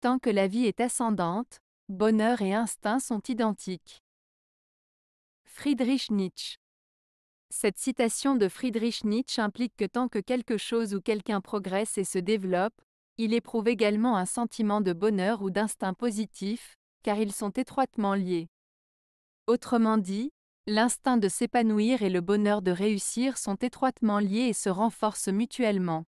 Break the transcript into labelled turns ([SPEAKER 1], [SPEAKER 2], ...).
[SPEAKER 1] Tant que la vie est ascendante, bonheur et instinct sont identiques. Friedrich Nietzsche Cette citation de Friedrich Nietzsche implique que tant que quelque chose ou quelqu'un progresse et se développe, il éprouve également un sentiment de bonheur ou d'instinct positif, car ils sont étroitement liés. Autrement dit, l'instinct de s'épanouir et le bonheur de réussir sont étroitement liés et se renforcent mutuellement.